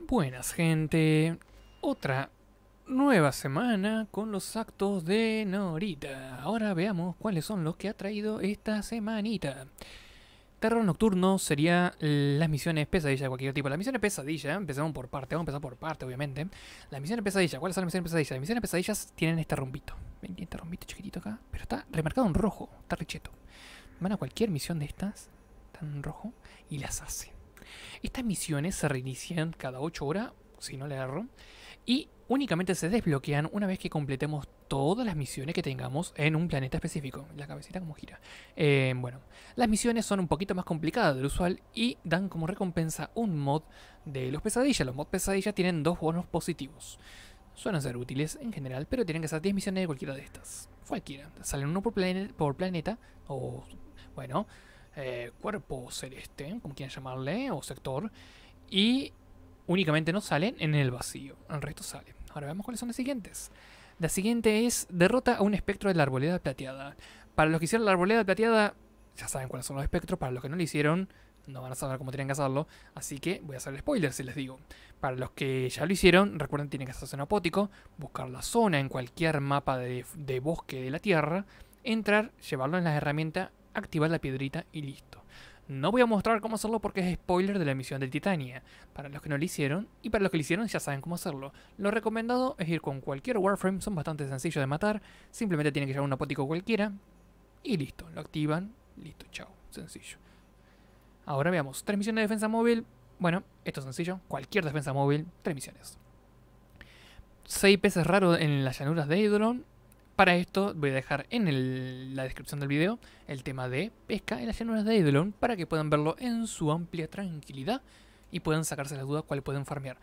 Buenas gente, otra nueva semana con los actos de Norita. Ahora veamos cuáles son los que ha traído esta semanita. Terror nocturno sería las misiones pesadillas de cualquier tipo. Las misiones pesadillas, empezamos por parte, vamos a empezar por parte obviamente. Las misiones pesadillas, ¿cuáles son las misiones pesadillas? Las misiones pesadillas tienen este rombito. Ven, este rombito chiquitito acá, pero está remarcado en rojo, está richeto. Van a cualquier misión de estas, están en rojo, y las hacen estas misiones se reinician cada 8 horas, si no le erro, y únicamente se desbloquean una vez que completemos todas las misiones que tengamos en un planeta específico. La cabecita como gira. Eh, bueno, las misiones son un poquito más complicadas del usual y dan como recompensa un mod de los pesadillas. Los mods pesadillas tienen dos bonos positivos. Suelen ser útiles en general, pero tienen que ser 10 misiones de cualquiera de estas. Cualquiera. Salen uno por planeta o... Bueno, eh, cuerpo celeste, como quieran llamarle, o sector, y únicamente no salen en el vacío, el resto sale. Ahora veamos cuáles son las siguientes. La siguiente es derrota a un espectro de la arboleda plateada. Para los que hicieron la arboleda plateada, ya saben cuáles son los espectros, para los que no lo hicieron, no van a saber cómo tienen que hacerlo, así que voy a hacer el spoiler si les digo. Para los que ya lo hicieron, recuerden que tienen que hacerse un apótico, buscar la zona en cualquier mapa de, de bosque de la tierra, entrar, llevarlo en las herramientas activar la piedrita y listo. No voy a mostrar cómo hacerlo porque es spoiler de la misión del Titania, para los que no lo hicieron, y para los que lo hicieron ya saben cómo hacerlo. Lo recomendado es ir con cualquier Warframe, son bastante sencillos de matar, simplemente tienen que llevar un apótico cualquiera, y listo, lo activan, listo, chao, sencillo. Ahora veamos, tres misiones de defensa móvil, bueno, esto es sencillo, cualquier defensa móvil, tres misiones. Seis peces raros en las llanuras de Eidolon, para esto voy a dejar en la descripción del video el tema de pesca en las llanuras de Eidolon para que puedan verlo en su amplia tranquilidad y puedan sacarse las dudas cuál pueden farmear.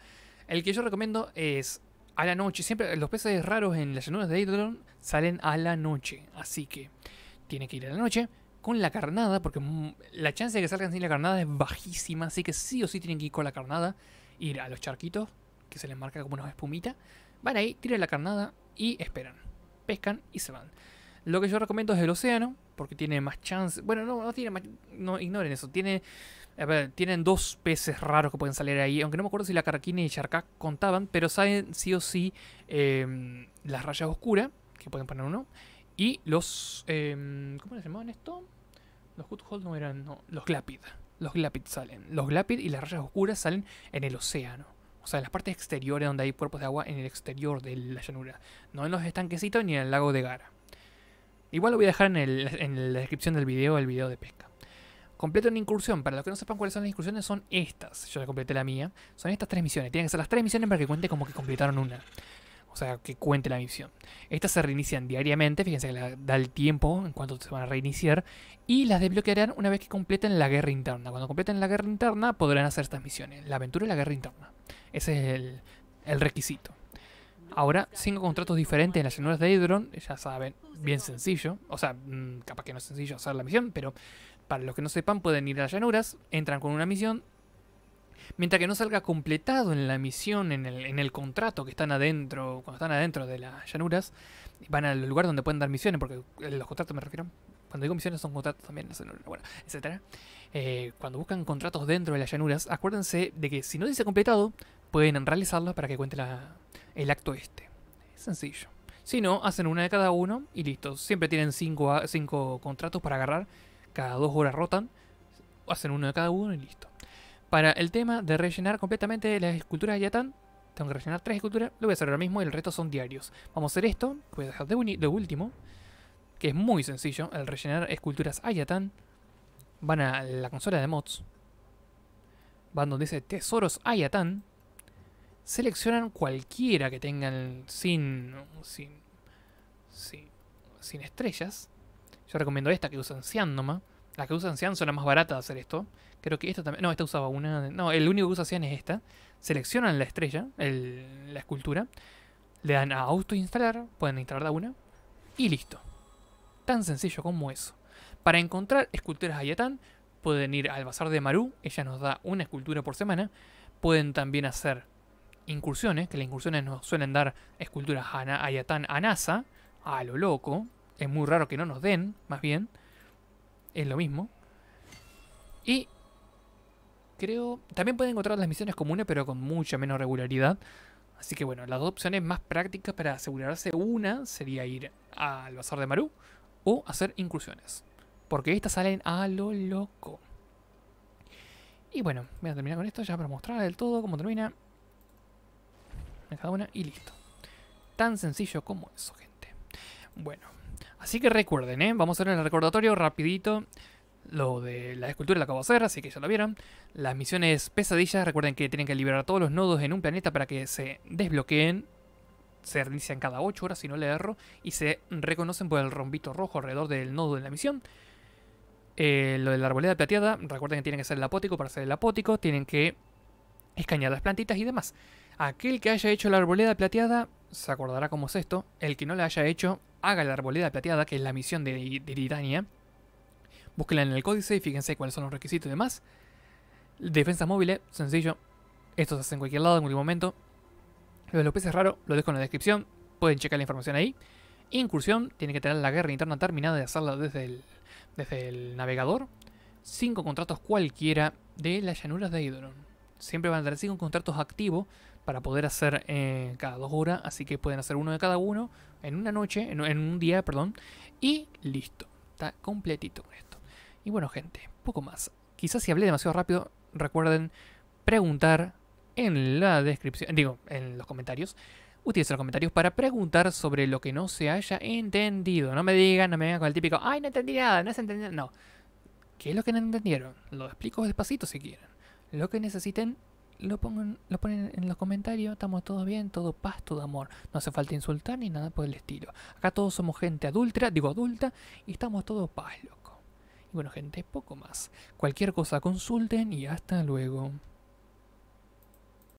El que yo recomiendo es a la noche. Siempre los peces raros en las llanuras de Eidolon salen a la noche. Así que tiene que ir a la noche con la carnada, porque mm, la chance de que salgan sin la carnada es bajísima. Así que sí o sí tienen que ir con la carnada, ir a los charquitos, que se les marca como una espumita. Van ahí, tiran la carnada y esperan pescan y se van. Lo que yo recomiendo es el océano, porque tiene más chance. Bueno, no, no tiene más. No ignoren eso. Tiene. tienen dos peces raros que pueden salir ahí. Aunque no me acuerdo si la carquina y charca contaban, pero saben sí o sí em, las rayas oscuras, que pueden poner uno. Y los. Em, ¿Cómo les llamaban esto? Los glápid no eran. No, los Glapid. Los Glapid salen. Los Glapid y las rayas oscuras salen en el océano o sea, en las partes exteriores donde hay cuerpos de agua en el exterior de la llanura, no en los estanquecitos ni en el lago de Gara. Igual lo voy a dejar en, en la descripción del video, el video de pesca. Completo una incursión. Para los que no sepan cuáles son las incursiones, son estas. Yo ya completé la mía. Son estas tres misiones. Tienen que ser las tres misiones para que cuente como que completaron una o sea, que cuente la misión. Estas se reinician diariamente, fíjense que da el tiempo en cuanto se van a reiniciar, y las desbloquearán una vez que completen la guerra interna. Cuando completen la guerra interna podrán hacer estas misiones, la aventura y la guerra interna. Ese es el, requisito. Ahora, cinco contratos diferentes en las llanuras de Hydron, ya saben, bien sencillo. O sea, mm, capaz que no es sencillo hacer la misión, pero para los que no sepan, pueden ir a las llanuras, entran con una misión, mientras que no salga completado en la misión, en el, contrato que están adentro, cuando están adentro de las llanuras, van al lugar donde pueden dar misiones, porque los contratos me refiero, cuando digo misiones son contratos también, bueno, etc. Eh, cuando buscan contratos dentro de las llanuras, acuérdense de que si no dice completado, pueden realizarlos para que cuente el acto este. Es sencillo. Si no, hacen una de cada uno y listo. Siempre tienen cinco, cinco contratos para agarrar. Cada dos horas rotan. Hacen uno de cada uno y listo. Para el tema de rellenar completamente las esculturas de tengo que rellenar tres esculturas, lo voy a hacer ahora mismo y el resto son diarios. Vamos a hacer esto, voy a dejar de, último, que es muy sencillo, Al rellenar esculturas Ayatán, Van a la consola de mods, van donde dice tesoros Ayatán, seleccionan cualquiera que tengan sin, sin, sin, estrellas. Yo recomiendo esta que usan Siandoma. Las que usan Cian son las más baratas de hacer esto. Creo que esta también. No, esta usaba una. No, el único que usa Cian es esta. Seleccionan la estrella, la escultura. Le dan a auto-instalar. Pueden instalarla una. Y listo. Tan sencillo como eso. Para encontrar esculturas Ayatán, pueden ir al bazar de Maru. Ella nos da una escultura por semana. Pueden también hacer incursiones, que las incursiones nos suelen dar esculturas Ayatán a NASA. A lo loco. Es muy raro que no nos den, más bien es lo mismo. Y creo... También pueden encontrar las misiones comunes, pero con mucha menos regularidad. Así que bueno, las dos opciones más prácticas para asegurarse una sería ir al Bazar de Maru o hacer incursiones. Porque estas salen a lo loco. Y bueno, voy a terminar con esto ya para mostrar del todo cómo termina. Cada una y listo. Tan sencillo como eso, gente. Bueno, Así que recuerden, ¿eh? vamos a hacer el recordatorio rapidito. Lo de la escultura la acabo de hacer, así que ya lo vieron. Las misiones pesadillas, recuerden que tienen que liberar todos los nodos en un planeta para que se desbloqueen. Se inician cada 8 horas, si no le erro. Y se reconocen por el rombito rojo alrededor del nodo de la misión. Eh, lo de la arboleda plateada, recuerden que tienen que ser el apótico para ser el apótico. Tienen que escañar las plantitas y demás. Aquel que haya hecho la arboleda plateada se acordará cómo es esto. El que no la haya hecho haga la arboleda plateada, que es la misión de, de Titania. Búsquela en el códice y fíjense cuáles son los requisitos y demás. Defensa móvil, sencillo. Esto se hace en cualquier lado, en cualquier momento. Lo de los peces raros, lo dejo en la descripción. Pueden checar la información ahí. Incursión, tiene que tener la guerra interna terminada de hacerla desde el, desde el navegador. Cinco contratos cualquiera de las llanuras de Eidolon. Siempre van a tener cinco contratos activos para poder hacer eh, cada dos horas, así que pueden hacer uno de cada uno en una noche, en, un día, perdón, y listo, está completito con esto. Y bueno gente, poco más. Quizás si hablé demasiado rápido, recuerden preguntar en la descripción, digo, en los comentarios. Utilicen los comentarios para preguntar sobre lo que no se haya entendido. No me digan, no me vengan con el típico, ay, no entendí nada, no se entendió. No. ¿Qué es lo que no entendieron? Lo explico despacito si quieren. Lo que necesiten lo, pongan, lo ponen en los comentarios, estamos todos bien, todo paz, todo amor. No hace falta insultar ni nada por el estilo. Acá todos somos gente adulta, digo adulta, y estamos todos paz, loco. Y bueno, gente, poco más. Cualquier cosa consulten y hasta luego.